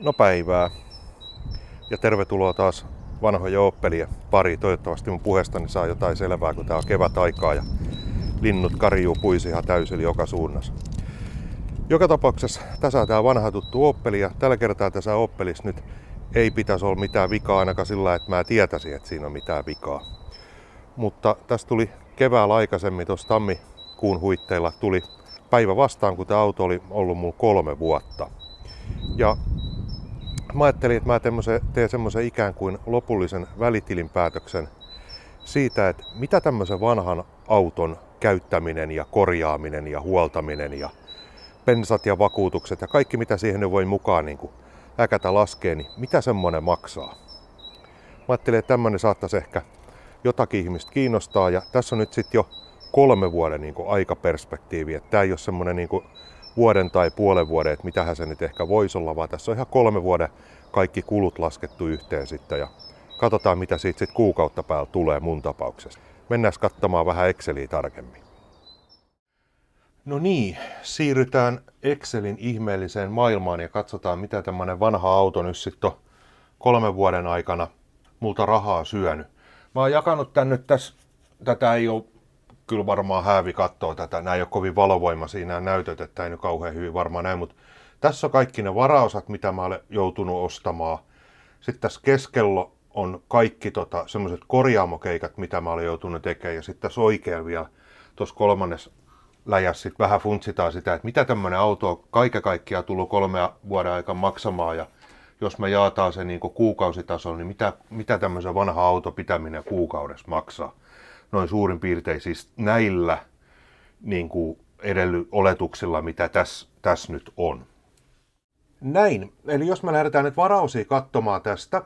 No päivää. Ja tervetuloa taas vanhoja oppelien pari. Toivottavasti mun puheestani niin saa jotain selvää, kun tää on aikaa ja linnut karjuu ihan täysin joka suunnassa. Joka tapauksessa tässä on tää vanha tuttu oppeli ja tällä kertaa tässä oppelis nyt ei pitäisi olla mitään vikaa ainakaan sillä, että mä tietäisin, että siinä on mitään vikaa. Mutta tässä tuli keväällä aikaisemmin tuossa tammikuun huitteilla tuli päivä vastaan, kun tämä auto oli ollut mulla kolme vuotta. Ja mä ajattelin, että mä teen semmoisen ikään kuin lopullisen välitilinpäätöksen siitä, että mitä tämmöisen vanhan auton käyttäminen ja korjaaminen ja huoltaminen ja pensat ja vakuutukset ja kaikki mitä siihen voi mukaan niin kuin äkätä laskee, niin mitä semmoinen maksaa? Mä ajattelin, että tämmöinen saattaisi ehkä jotakin ihmistä kiinnostaa ja tässä on nyt sitten jo kolme vuoden niin aikaperspektiivi, että tämä ei ole semmoinen niin vuoden tai puolen vuoden, että mitähän se nyt ehkä voisi olla, vaan tässä on ihan kolme vuoden kaikki kulut laskettu yhteen sitten ja katsotaan mitä siitä sitten kuukautta päällä tulee mun tapauksessa. Mennään katsomaan vähän Exceliä tarkemmin. No niin, siirrytään Excelin ihmeelliseen maailmaan ja katsotaan mitä tämmönen vanha auto nyt sitten kolmen vuoden aikana multa rahaa syönyt. Mä oon jakanut tän nyt tässä, tätä ei ole kyllä varmaan Häävi katsoo tätä. Nämä ei ole kovin valovoimaisia nämä näytöt, että ei nyt kauhean hyvin varmaan näin, mutta tässä on kaikki ne varaosat, mitä mä olen joutunut ostamaan. Sitten tässä keskellä on kaikki tota, semmoiset korjaamokeikat, mitä mä olen joutunut tekemään. Ja sitten tässä oikein vielä tuossa kolmannessa läjässä sit vähän funtsitaan sitä, että mitä tämmöinen auto on kaiken kaikkiaan tullut kolmea vuoden aikaa maksamaan. Ja jos me jaataan se niin kuukausitasolla, niin mitä, mitä tämmöisen vanha auto pitäminen kuukaudessa maksaa noin suurin piirtein siis näillä niin kuin edelly, oletuksilla, mitä tässä täs nyt on. Näin. Eli jos me lähdetään nyt varausia katsomaan tästä,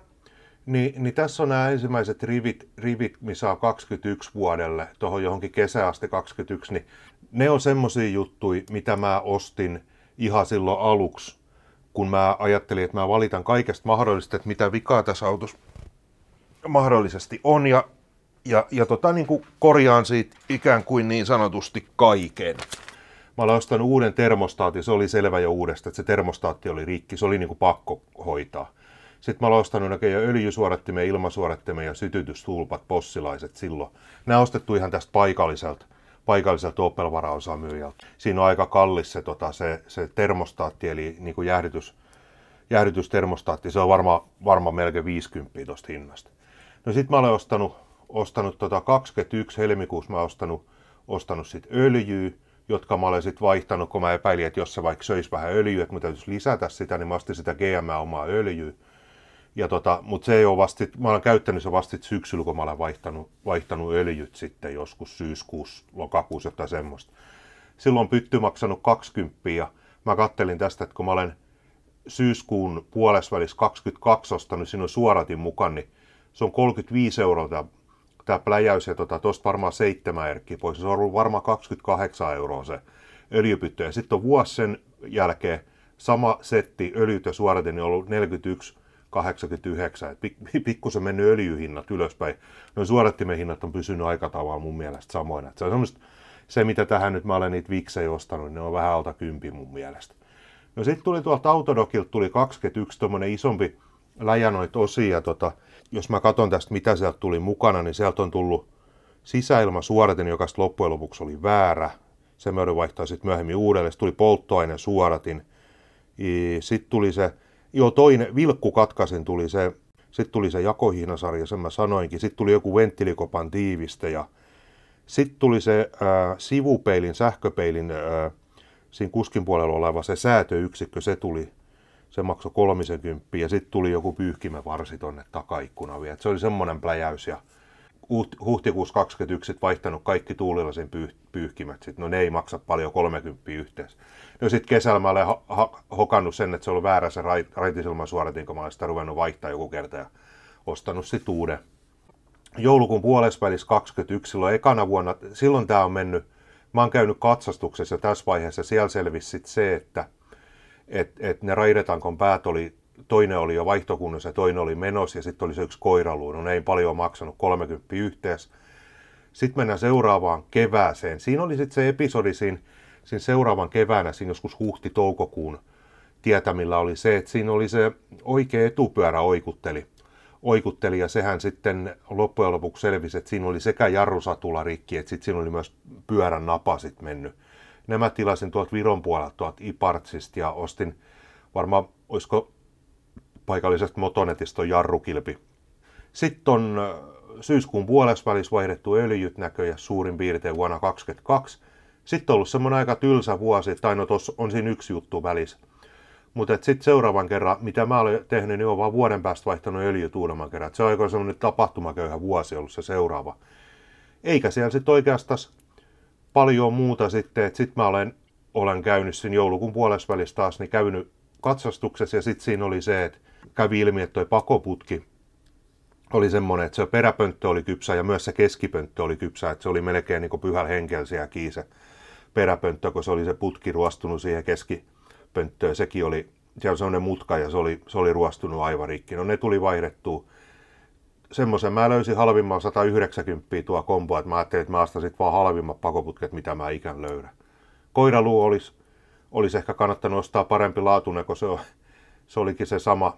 niin, niin tässä on nämä ensimmäiset rivit, rivit, missä on 21 vuodelle, tuohon johonkin kesäaste 21, niin ne on semmoisia juttuja, mitä mä ostin ihan silloin aluksi, kun mä ajattelin, että mä valitan kaikesta mahdollisesti, että mitä vikaa tässä autossa mahdollisesti on, ja ja, ja tota, niin kuin korjaan siitä ikään kuin niin sanotusti kaiken. Mä olen ostanut uuden termostaatin, se oli selvä jo uudesta, että se termostaatti oli rikki, se oli niin kuin pakko hoitaa. Sitten mä olen ostanut näköjään öljysuodattimen, ilmasuodattimen ja sytytystulpat, possilaiset silloin. Nämä ostettu ihan tästä paikalliselta paikalliselta opel myyjältä. Siinä on aika kallis se, tota, se, se termostaatti, eli niin kuin jäähdytys, jäähdytystermostaatti. Se on varmaan varma melkein 50 tuosta hinnasta. No sitten mä olen ostanut ostanut tota 21 helmikuussa, mä ostanut, ostanut sit öljyä, jotka mä olen sitten vaihtanut, kun mä epäilin, että jos se vaikka söisi vähän öljyä, että mä täytyisi lisätä sitä, niin mä ostin sitä GM-omaa öljyä. Ja tota, mutta se ei ole vasta, mä olen käyttänyt se vasta syksyllä, kun mä olen vaihtanut, vaihtanut öljyt sitten joskus syyskuussa, lokakuussa, jotain semmoista. Silloin pytty maksanut 20 ja mä kattelin tästä, että kun mä olen syyskuun puolesvälissä 22 ostanut, sinun suoratin mukaan, niin se on 35 euroa tämä pläjäys, ja tuosta tota, varmaan seitsemän erkkiä pois, se on ollut varmaan 28 euroa se öljypyttö, ja sitten on vuosi sen jälkeen sama setti öljyt ja suoratin niin on ollut 41 89, että pik- pikkusen mennyt öljyhinnat ylöspäin. Noin suorattimen hinnat on pysynyt aika tavalla mun mielestä samoina. se on semmoista, se mitä tähän nyt mä olen niitä viksejä ostanut, niin ne on vähän alta kympi mun mielestä. No sitten tuli tuolta Autodokilta tuli 21 tuommoinen isompi läjä noita osia. Tota, jos mä katson tästä, mitä sieltä tuli mukana, niin sieltä on tullut suoratin, joka loppujen lopuksi oli väärä. Se me vaihtaa sitten myöhemmin uudelleen. Sitten tuli polttoaine suoratin. Sitten tuli se, jo toinen, vilkku katkaisin tuli se, sitten tuli se jakohiinasarja, sen mä sanoinkin. Sitten tuli joku venttilikopan tiiviste ja sitten tuli se ää, sivupeilin, sähköpeilin, ää, siinä kuskin puolella oleva se säätöyksikkö, se tuli se maksoi 30 ja sitten tuli joku pyyhkimävarsi tonne takaikkuna vielä. Et se oli semmoinen pläjäys ja huhtikuussa 21 sit vaihtanut kaikki tuulilasin pyyh- pyyhkimät. Sit, no ne ei maksa paljon 30 yhteensä. No sitten kesällä mä olen ha- ha- hokannut sen, että se oli väärä se raitisilman suoratin, kun mä olen sitä ruvennut vaihtaa joku kerta ja ostanut sit uuden. Joulukuun puolestavälis 21, silloin ekana vuonna, silloin tämä on mennyt, mä oon käynyt katsastuksessa ja tässä vaiheessa siellä selvisi sit se, että – että et ne raidetankon päät oli, toinen oli jo vaihtokunnassa ja toinen oli menossa ja sitten oli se yksi koiraluu. No ne ei paljon maksanut, 30 yhteensä. Sitten mennään seuraavaan kevääseen. Siinä oli sitten se episodi siinä, siinä seuraavan keväänä, siinä joskus huhti-toukokuun tietämillä oli se, että siinä oli se oikea etupyörä oikutteli. Oikutteli ja sehän sitten loppujen lopuksi selvisi, että siinä oli sekä jarrusatula rikki, että sitten siinä oli myös pyörän napa sitten mennyt nämä niin tilasin tuolta Viron puolelta tuolta Ipartsista ja ostin varmaan, olisiko paikallisesta Motonetista jarrukilpi. Sitten on äh, syyskuun puolessa välissä vaihdettu öljyt näköjä suurin piirtein vuonna 2022. Sitten on ollut semmoinen aika tylsä vuosi, tai no tuossa on siinä yksi juttu välissä. Mutta sitten seuraavan kerran, mitä mä olen tehnyt, niin on vaan vuoden päästä vaihtanut öljyt uudemman kerran. Et se on aika semmoinen tapahtumaköyhä vuosi ollut se seuraava. Eikä siellä sitten oikeastaan paljon muuta sitten, että sitten mä olen, olen käynyt sen joulukuun puolestavälissä taas, niin käynyt katsastuksessa ja sitten siinä oli se, että kävi ilmi, että toi pakoputki oli semmoinen, että se peräpönttö oli kypsä ja myös se keskipönttö oli kypsä, että se oli melkein niin pyhän henkelsiä kiise peräpönttö, kun se oli se putki ruostunut siihen keskipönttöön, sekin oli, siellä on semmoinen mutka ja se oli, se oli ruostunut aivan rikki. No ne tuli vaihdettua semmoisen mä löysin halvimman 190 tuo kombo, että mä ajattelin, että mä ostan sitten vaan halvimmat pakoputket, mitä mä ikään löydän. Koiraluu olisi, olisi ehkä kannattanut ostaa parempi laatune, kun se, on, se olikin se sama,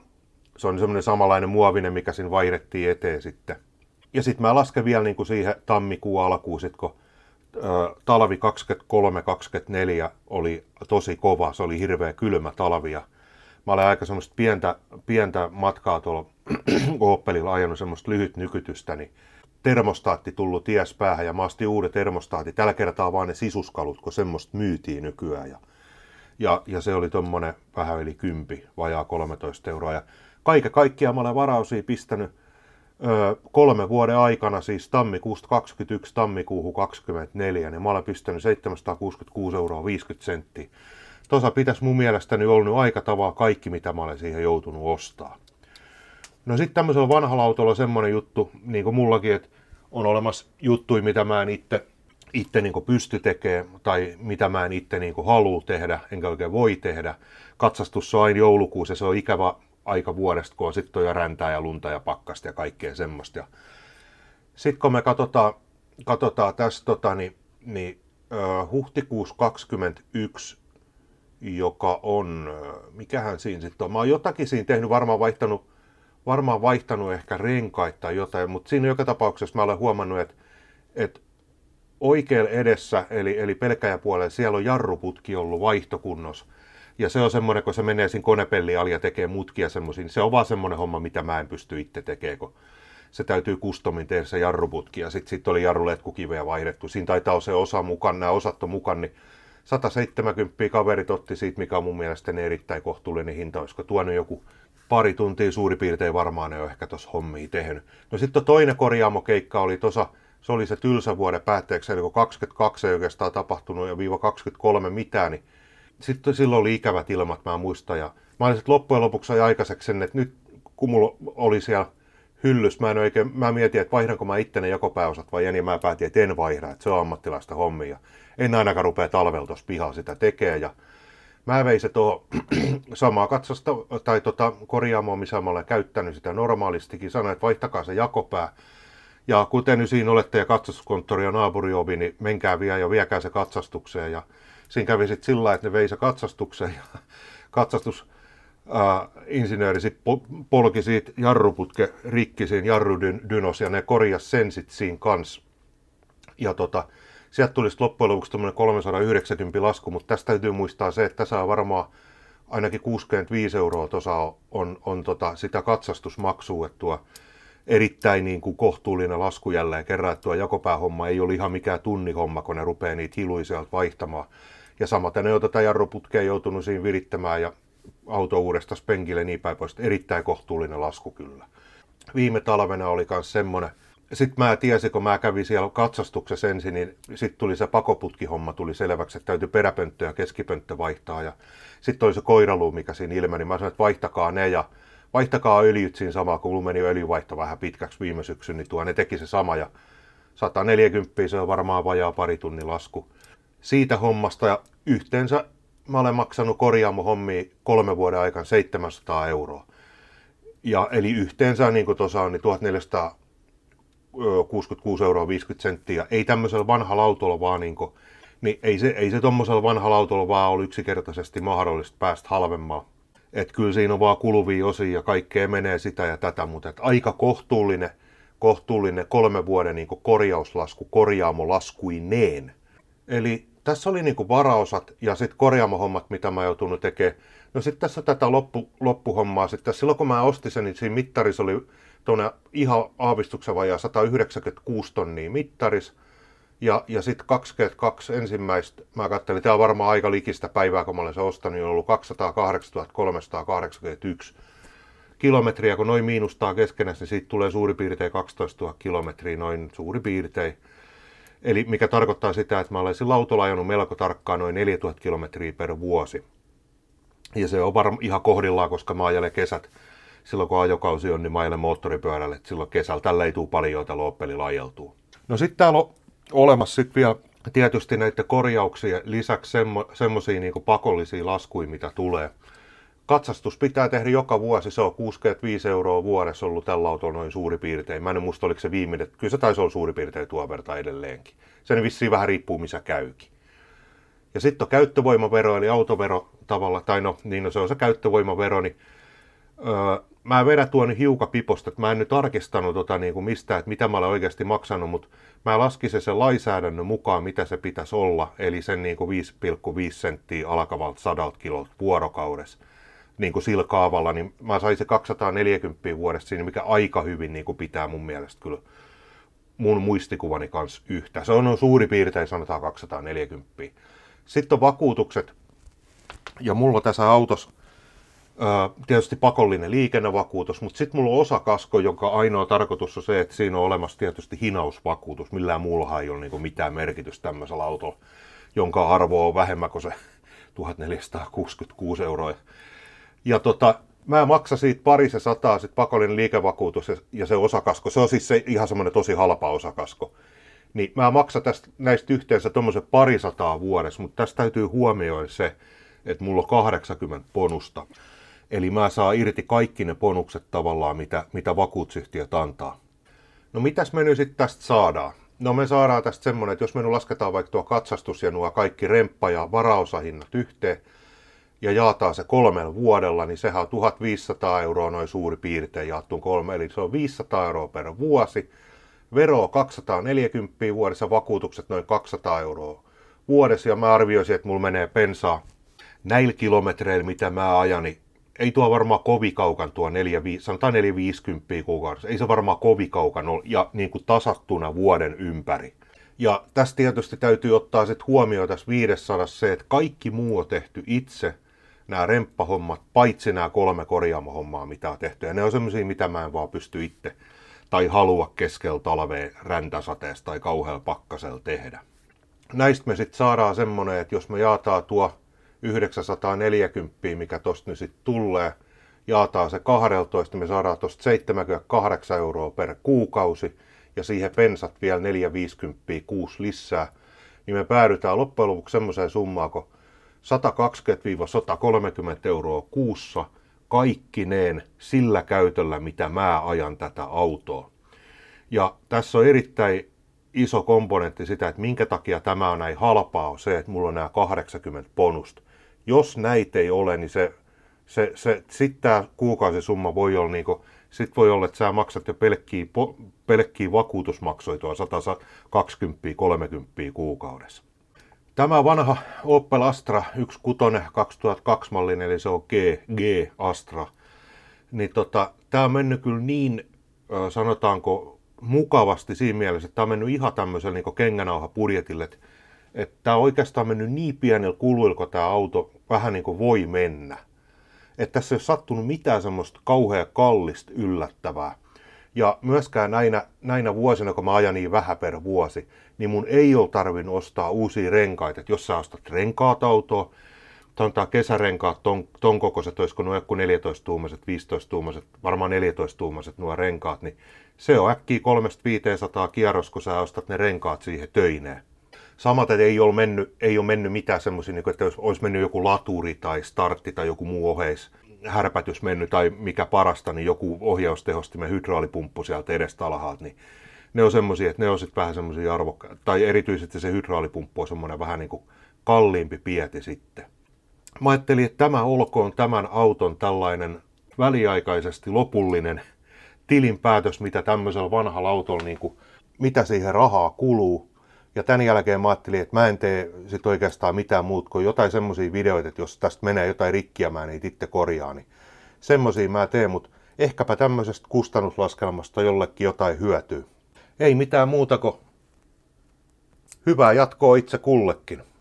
se on semmoinen samanlainen muovinen, mikä siinä vaihdettiin eteen sitten. Ja sitten mä lasken vielä niin kuin siihen tammikuun alkuun, sit kun talvi 23-24 oli tosi kova, se oli hirveä kylmä talvia mä olen aika semmoista pientä, pientä matkaa tuolla Opelilla ajanut semmoista lyhyt nykytystä, niin termostaatti tullut ties päähän ja mä astin uudet termostaatit. Tällä kertaa vaan ne sisuskalut, kun semmoista myytiin nykyään. Ja, ja, ja se oli tuommoinen vähän yli 10, vajaa 13 euroa. Ja kaiken kaikkiaan mä olen varausia pistänyt ö, kolme vuoden aikana, siis tammikuusta 21 tammikuuhun 24, niin mä olen pistänyt 766 euroa 50 senttiä. Tosa pitäisi mun mielestäni ollut aika tavalla kaikki, mitä mä olen siihen joutunut ostaa. No sitten tämmöisellä vanhalla autolla semmoinen juttu, niin kuin mullakin, että on olemassa juttui mitä mä en itse, itse niin pysty tekemään tai mitä mä en itse niin halua tehdä, enkä oikein voi tehdä. Katsastus on aina joulukuussa se on ikävä aika vuodesta, kun on sitten räntää ja lunta ja pakkasta ja kaikkea semmoista. Sitten kun me katsotaan, katsotaan tässä, tota, niin, niin huhtikuussa 2021 joka on, äh, mikähän siinä sitten on, mä oon jotakin siinä tehnyt, varmaan vaihtanut, varmaan vaihtanut ehkä renkaita tai jotain, mutta siinä joka tapauksessa mä olen huomannut, että, että oikealla edessä, eli, eli pelkäjäpuolella, siellä on jarruputki ollut vaihtokunnos Ja se on semmoinen, kun se menee siinä konepelli ja tekee mutkia semmoisia, niin se on vaan semmoinen homma, mitä mä en pysty itse tekemään, kun se täytyy kustomin tehdä se jarruputki ja sitten sit oli jarruletkukiveä vaihdettu. Siinä taitaa olla se osa mukana, nämä osat on mukana, niin 170 kaverit otti siitä, mikä on mun mielestä erittäin kohtuullinen hinta. Olisiko tuonut joku pari tuntia suurin piirtein varmaan ne on ehkä tuossa hommia tehnyt. No sitten toinen korjaamokeikka oli tuossa, se oli se tylsä vuoden päätteeksi, eli kun 22 ei oikeastaan tapahtunut ja viiva 23 mitään, niin sitten silloin oli ikävät ilmat, mä muistan. Ja mä olin sitten loppujen lopuksi aikaiseksi sen, että nyt kun mulla oli siellä hyllys. Mä, en oikein, mä mietin, että vaihdanko mä itteni joko pääosat vai en, ja mä päätin, että en vaihda, että se on ammattilaista hommia. En ainakaan rupea talvel tuossa pihaa sitä tekee. Ja mä vein se tuohon samaa katsosta tai tota, korjaamoa, missä mä olen käyttänyt sitä normaalistikin. Sanoin, että vaihtakaa se jakopää. Ja kuten nyt siinä olette ja katsastuskonttori ja naapuriovi, niin menkää vielä ja viekää se katsastukseen. Ja siinä kävi sitten sillä että ne vei se katsastukseen ja katsastus ää, äh, insinööri sit polki siitä jarruputke rikki siinä jarrudynos ja ne korjas sen sit siinä kanssa. Ja tota, sieltä tulisi loppujen lopuksi 390 lasku, mutta tästä täytyy muistaa se, että tässä on varmaan ainakin 65 euroa tuossa on, on, on tota, sitä katsastusmaksua, että tuo erittäin niin kuin kohtuullinen lasku jälleen kerran, että tuo jakopäähomma ei ole ihan mikään tunnihomma, kun ne rupeaa niitä hiluiselta vaihtamaan. Ja samaten ne on tätä jarruputkea joutunut siinä virittämään ja auto uudestaan penkille niin päin pois. Erittäin kohtuullinen lasku kyllä. Viime talvena oli myös semmoinen, sitten mä tiesin, kun mä kävin siellä katsastuksessa ensin, niin sitten tuli se pakoputkihomma tuli selväksi, että täytyy peräpönttö ja keskipönttö vaihtaa. Ja sitten oli se koiraluu, mikä siinä ilmeni. Niin mä sanoin, että vaihtakaa ne ja vaihtakaa öljyt siinä samaa, kun mulla meni öljyvaihto vähän pitkäksi viime syksyn, niin tuo ne teki se sama. Ja 140 se on varmaan vajaa pari tunnin lasku siitä hommasta ja yhteensä mä olen maksanut korjaamohommiin kolme vuoden aikana 700 euroa. Ja, eli yhteensä, niin kuin tuossa on, niin 1466 euroa 50 senttiä. Ei tämmöisellä vanhalla autolla vaan niin kuin, niin ei se, ei se tuommoisella vanhalla autolla vaan ole yksinkertaisesti mahdollista päästä halvemmalla. Et kyllä siinä on vaan kuluvia osia ja kaikkea menee sitä ja tätä, mutta et aika kohtuullinen, kohtuullinen kolme vuoden niin korjauslasku korjaamolaskuineen. Eli tässä oli niin kuin varaosat ja sitten korjaamohommat, mitä mä joutunut tekemään. No sitten tässä tätä loppu, loppuhommaa. Sitten silloin kun mä ostin sen, niin siinä mittarissa oli tuonne ihan aavistuksen vajaa 196 tonnia mittaris. Ja, ja sitten 22 ensimmäistä, mä katselin, tämä on varmaan aika likistä päivää, kun mä olen se ostanut, niin on ollut 208 kilometriä, kun noin miinustaa keskenässä, niin siitä tulee suurin piirtein 12 000 kilometriä, noin suurin piirtein. Eli mikä tarkoittaa sitä, että mä sillä autolla ajanut melko tarkkaan noin 4000 kilometriä per vuosi. Ja se on varmaan ihan kohdillaan, koska mä ajelen kesät. Silloin kun ajokausi on, niin mä ajelen moottoripyörällä. Et silloin kesällä tällä ei tule paljon, joita loppelilla ajeltuu. No sitten täällä on olemassa sit vielä tietysti näiden korjauksien lisäksi semmo, semmoisia niin pakollisia laskuja, mitä tulee. Katsastus pitää tehdä joka vuosi, se on 65 euroa vuodessa ollut tällä autolla noin suurin piirtein. Mä en muista, oliko se viimeinen, kyllä se taisi olla suurin piirtein tuon verta edelleenkin. Sen vissiin vähän riippuu, missä käykin. Ja sitten on käyttövoimavero, eli autovero tavalla, tai no, niin no, se on se käyttövoimavero, niin öö, mä vedän tuon hiukan piposta, että mä en nyt tarkistanut tota, niin kuin mistä, että mitä mä olen oikeasti maksanut, mutta mä laskisin sen lainsäädännön mukaan, mitä se pitäisi olla, eli sen niin kuin 5,5 senttiä alkavalta sadalta kilolta vuorokaudessa niin kuin sillä kaavalla, niin mä sain se 240 vuodessa siinä, mikä aika hyvin niin kuin pitää mun mielestä kyllä mun muistikuvani kanssa yhtä. Se on suurin piirtein sanotaan 240. Sitten on vakuutukset. Ja mulla tässä autossa tietysti pakollinen liikennevakuutus, mutta sitten mulla on osakasko, jonka ainoa tarkoitus on se, että siinä on olemassa tietysti hinausvakuutus. Millään muulla ei ole kuin niinku mitään merkitystä tämmöisellä autolla, jonka arvo on vähemmän kuin se 1466 euroa. Ja tota, mä maksan siitä pari se sataa, sit pakollinen liikevakuutus ja, ja se osakasko. Se on siis se ihan semmoinen tosi halpa osakasko. Niin mä maksan tästä, näistä yhteensä tuommoisen pari sataa vuodessa, mutta tässä täytyy huomioida se, että mulla on 80 ponusta. Eli mä saan irti kaikki ne ponukset tavallaan, mitä, mitä vakuutusyhtiöt antaa. No mitäs me nyt sitten tästä saadaan? No me saadaan tästä semmoinen, että jos me nyt lasketaan vaikka tuo katsastus ja nuo kaikki remppa- ja varaosahinnat yhteen, ja jaetaan se kolmen vuodella, niin sehän on 1500 euroa noin suuri piirtein jaettu kolme, eli se on 500 euroa per vuosi. Vero 240 vuodessa, vakuutukset noin 200 euroa vuodessa, ja mä arvioisin, että mulla menee pensaa näillä kilometreillä, mitä mä ajan, niin ei tuo varmaan kovin kaukan tuo 4, 5, sanotaan 450 kuukaudessa, ei se varmaan kovin kaukan ole, ja niin kuin tasattuna vuoden ympäri. Ja tässä tietysti täytyy ottaa sitten huomioon tässä 500 se, että kaikki muu on tehty itse – nämä remppahommat, paitsi nämä kolme korjaamohommaa, mitä on tehty. Ja ne on semmoisia, mitä mä en vaan pysty itse tai halua keskellä talvea räntäsateessa tai kauhealla pakkasella tehdä. Näistä me sitten saadaan semmonen, että jos me jaataa tuo 940, mikä tosta nyt sitten tulee, jaataa se 12, me saadaan tuosta 78 euroa per kuukausi ja siihen pensat vielä 450 kuusi lisää, niin me päädytään loppujen lopuksi semmoiseen summaan kuin 120-130 euroa kuussa kaikkineen sillä käytöllä, mitä mä ajan tätä autoa. Ja tässä on erittäin iso komponentti sitä, että minkä takia tämä on näin halpaa, on se, että mulla on nämä 80 bonusta. Jos näitä ei ole, niin se, se, se sitten tämä kuukausisumma voi olla niin kuin, sit voi olla, että sä maksat jo pelkkiä, pelkkiä vakuutusmaksoitua 120-30 kuukaudessa. Tämä vanha Opel Astra 1.6.2002 2002 mallin, eli se on G, G Astra, niin tota, tämä on mennyt kyllä niin, sanotaanko, mukavasti siinä mielessä, että tämä on mennyt ihan tämmöisellä niin kengänauha budjetille, että, että tämä on oikeastaan mennyt niin pienellä kuluilla, kun tämä auto vähän niin kuin voi mennä. Että tässä ei ole sattunut mitään semmoista kauhean kallista yllättävää. Ja myöskään näinä, näinä vuosina, kun mä ajan niin vähän per vuosi, niin mun ei ole tarvinnut ostaa uusia renkaita. Et jos sä ostat renkaat autoa, Tontaa kesärenkaat, ton, ton kokoiset, olisiko nuo 14 tuumaset, 15 tuumaset, varmaan 14 tuumaset nuo renkaat, niin se on äkkiä 300-500 kierros, kun sä ostat ne renkaat siihen töineen. että ei ole mennyt, ei ole mennyt mitään semmoisia, niin että olisi mennyt joku laturi tai startti tai joku muu oheis, härpätys mennyt tai mikä parasta, niin joku ohjaustehostimen hydraalipumppu sieltä edestä alhaalta, niin ne on semmoisia, että ne on sitten vähän semmoisia arvokkaita, tai erityisesti se hydraalipumppu on semmoinen vähän niin kuin kalliimpi pieti sitten. Mä ajattelin, että tämä olkoon tämän auton tällainen väliaikaisesti lopullinen tilinpäätös, mitä tämmöisellä vanhalla autolla, niin kuin, mitä siihen rahaa kuluu, ja tämän jälkeen mä ajattelin, että mä en tee sit oikeastaan mitään muut kuin jotain semmoisia videoita, että jos tästä menee jotain rikkiä, mä niitä itse korjaan. Niin semmoisia mä teen, mutta ehkäpä tämmöisestä kustannuslaskelmasta jollekin jotain hyötyy. Ei mitään muuta kuin hyvää jatkoa itse kullekin.